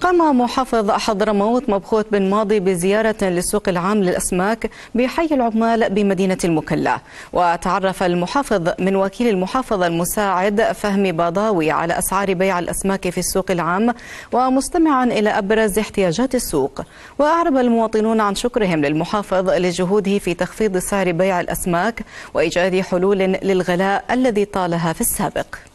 قام محافظ حضرموت مبخوت بن ماضي بزيارة للسوق العام للأسماك بحي العمال بمدينة المكلا وتعرف المحافظ من وكيل المحافظة المساعد فهمي باضاوي على أسعار بيع الأسماك في السوق العام ومستمعا إلى أبرز احتياجات السوق وأعرب المواطنون عن شكرهم للمحافظ لجهوده في تخفيض سعر بيع الأسماك وإيجاد حلول للغلاء الذي طالها في السابق